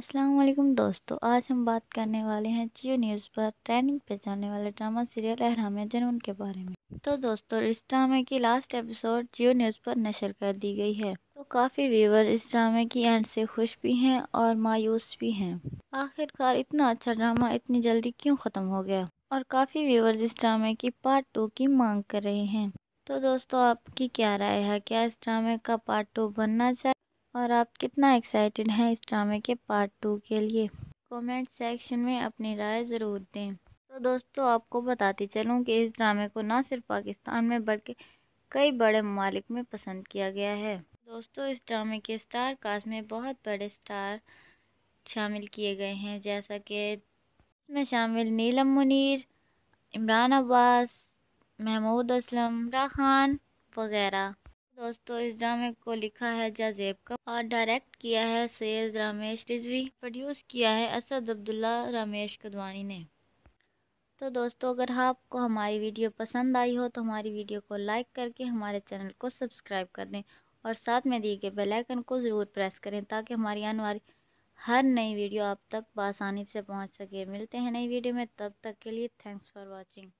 अस्सलाम वालेकुम दोस्तों आज हम बात करने वाले हैं जियो न्यूज़ पर ट्रेंडिंग पे चलने वाले ड्रामा सीरियल अहराम जनून के बारे में तो दोस्तों इस ड्रामे की लास्ट एपिसोड जियो न्यूज़ पर नशर कर दी गई है तो काफ़ी व्यूवर इस ड्रामे की एंड से खुश भी हैं और मायूस भी हैं आखिरकार इतना अच्छा ड्रामा इतनी जल्दी क्यों ख़त्म हो गया और काफ़ी व्यूवर इस ड्रामे की पार्ट टू की मांग कर रहे हैं तो दोस्तों आपकी क्या राय है क्या इस ड्रामे का पार्ट टू बनना चाहिए और आप कितना एक्साइटेड हैं इस ड्रामे के पार्ट टू के लिए कमेंट सेक्शन में अपनी राय ज़रूर दें तो दोस्तों आपको बताती चलूँ कि इस ड्रामे को ना सिर्फ पाकिस्तान में बल्कि कई बड़े ममालिक में पसंद किया गया है दोस्तों इस ड्रामे के स्टार कास्ट में बहुत बड़े स्टार शामिल किए गए हैं जैसा कि इसमें शामिल नीलम मुनीर इमरान अब्बास महमूद असलम इमरा खान वगैरह दोस्तों इस ड्रामे को लिखा है जाजेब का और डायरेक्ट किया है सैयद रामेश रिजवी प्रोड्यूस किया है असद अब्दुल्ला रामेश कदवानी ने तो दोस्तों अगर आपको हमारी वीडियो पसंद आई हो तो हमारी वीडियो को लाइक करके हमारे चैनल को सब्सक्राइब कर दें और साथ में दिए गए बेल आइकन को ज़रूर प्रेस करें ताकि हमारी आने वाली हर नई वीडियो आप तक बासानी से पहुंच सके मिलते हैं नई वीडियो में तब तक के लिए थैंक्स फॉर वॉचिंग